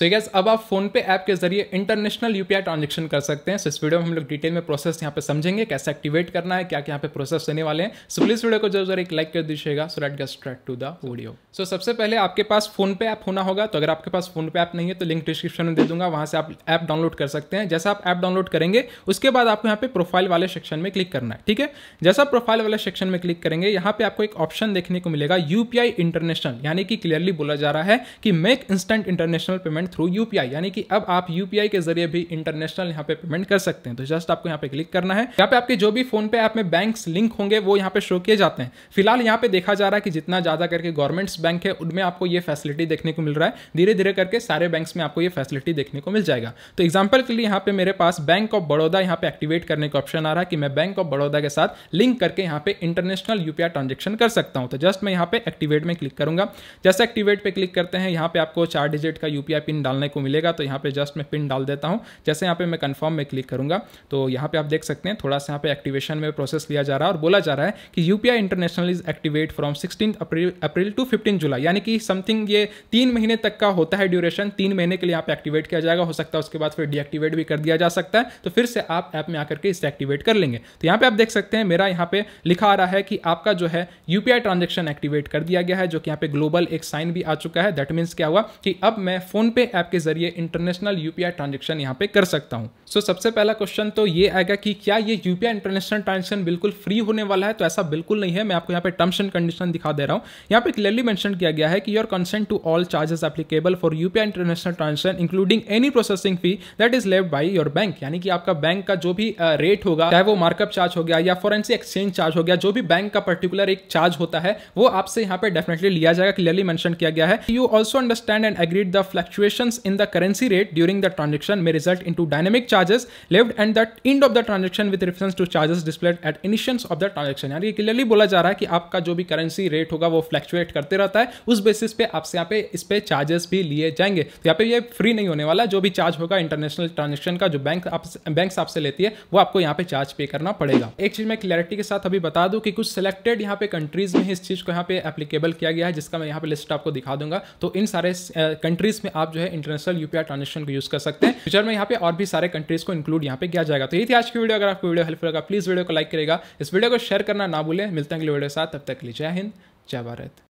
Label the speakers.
Speaker 1: सो so gas अब आप phone पे ऐप के जरिए इंटरनेशनल यूपीआई ट्रांजेक्शन कर सकते हैं सो so इस वीडियो में हम लोग डिटेल में प्रोसेस यहाँ पे समझेंगे कैसे एक्टिवेट करना है क्या क्या यहाँ पे प्रोसेस देने वाले हैं सो so प्लीज वीडियो को जरूर एक लाइक कर दीजिएगा so let get straight to the video so सबसे पहले आपके पास फोन पे ऐप होना होगा तो अगर आपके पास फोन पे ऐप नहीं है तो लिंक डिस्क्रिप्शन में दे दूंगा वहां से आप ऐप डाउनलोड कर सकते हैं जैसा आप ऐप डाउनलोड करेंगे उसके बाद आपको यहाँ पे प्रोफाइल वाले सेक्शन में क्लिक करना है ठीक है जैसा प्रोफाइल वाले सेक्शन में क्लिक करेंगे यहाँ पे आपको एक ऑप्शन देखने को मिलेगा यूपीआई इंटरनेशनल यानी कि क्लियरली बोला जा रहा है कि make instant international payment payment through you यानी कि अब आप यू के जरिए भी इंटरनेशनल यहाँ पे पेमेंट कर सकते हैं तो जस्ट आपको यहाँ पे क्लिक करना है यहाँ पे आपके जो भी फोन पे ऐप में बैंक लिंक होंगे वो यहाँ पे शो किए जाते हैं फिलहाल यहाँ पे देखा जा रहा है कि जितना ज्यादा करके गवर्नमेंट बैंक है उनमें आपको ये फैसिलिटी देखने को मिल रहा है धीरे धीरे करके सारे बैंक में आपको ये फैसिलिटी देखने को मिल जाएगा तो एग्जाम्पल के लिए यहाँ पे मेरे पास बैंक ऑफ बड़ौदा यहाँ पे एक्टिवेट करने का ऑप्शन आ रहा है कि मैं बैंक ऑफ बड़ौदा के साथ लिंक करके यहाँ पे इंटरनेशनल यूपीआई ट्रांजेक्शन कर सकता हूँ तो जस्ट मैं यहाँ पे एक्टिवेट में क्लिक करूंगा जैसे एक्टिवेट पे क्लिक करते हैं यहाँ पे आपको चार डिजिट का यूपीआई पिन पिन डालने को मिलेगा तो यहाँ पे जस्ट मैं पिन डाल देता हूँ जैसे यहाँ पे मैं कन्फर्म में क्लिक करूँगा तो यहाँ पे आप देख सकते हैं थोड़ा सा यहाँ पे एक्टिवेशन में प्रोसेस लिया जा रहा है और बोला जा रहा है कि you international is activate from sixteen April to fifteen July यानी कि समथिंग ये तीन महीने तक का होता है ड्यूरेशन तीन महीने के लिए यहाँ पे एक्टिवेट किया जाएगा हो सकता है उसके बाद फिर डीएक्टिवेट भी कर दिया जा सकता है तो फिर से आप ऐप में आकर के इसे एक्टिवेट कर लेंगे तो यहाँ पे आप देख सकते हैं मेरा यहाँ पे लिखा आ रहा है कि आपका जो है यूपीआई ट्रांजेक्शन एक्टिवेट कर दिया गया है जो कि यहाँ पे ग्लोबल एक साइन भी आ चुका है दैट मीन्स क्या हुआ कि अब मैं फोन पे ऐप के जरिए इंटरनेशनल यूपीआई ट्रांजेक्शन यहाँ पे कर सकता हूँ सो so, सबसे पहला क्वेश्चन तो ये आएगा कि क्या ये यूपीआई इंटरनेशनल ट्रांजेक्शन बिल्कुल फ्री होने वाला है तो ऐसा बिल्कुल नहीं है मैं आपको यहाँ पे टर्म्स एंड कंडीशन दिखा दे रहा हूँ यहाँ पे क्लियरली मैंशन किया गया है कि your consent to all charges applicable for UPI international transaction including any processing fee that is levied by your bank यानी कि आपका बैंक का जो भी रेट uh, होगा चाहे वो मार्कअप चार्ज हो गया या फॉरेंसी एक्सचेंज चार्ज हो गया जो भी बैंक का पर्टिकुलर एक चार्ज होता है वो आपसे यहाँ पे डेफिनेटली लिया जाएगा क्लियरली मैंशन किया गया है you also understand and agreed the fluctuation fluctuations in the currency rate during the transaction may result into dynamic charges left and the end of the transaction with reference to charges displayed at initiation of the transaction यानी clearly बोला जा रहा है कि आपका जो भी currency rate होगा वो फ्लैक्चुएट करते रहता है उस बेसिस पे आपसे यहाँ पे इस पे चार्जेस भी लिए जाएंगे तो यहाँ पे ये फ्री नहीं होने वाला जो भी चार्ज होगा इंटरनेशनल ट्रांजेक्शन का जो बैंक आप बैंक आपसे लेती है वो आपको यहाँ पे चार्ज पे करना पड़ेगा एक चीज मैं क्लियरिटी के साथ अभी बता दूँ कि कुछ सिलेक्टेड यहाँ पे कंट्रीज में इस चीज को यहाँ पे एप्लीकेबल किया गया है जिसका मैं यहाँ पे लिस्ट आपको दिखा दूंगा तो इन सारे कंट्रीज में आप जो है इंटरनेशनल यूपीआई ट्रांजेक्शन को यूज कर सकते हैं फ्यूचर में यहाँ पे और भी सारे कंट्रीज को इंक्लूड यहाँ पे किया जाएगा तो ये थी आज की वीडियो अगर आपको वीडियो हेल्पफुल लगा प्लीज वीडियो को लाइक करेगा इस वीडियो को शेयर करना ना भूलें मिलते हैं अगले वीडियो के साथ तब तक लीजिए जय हिंद जय भारत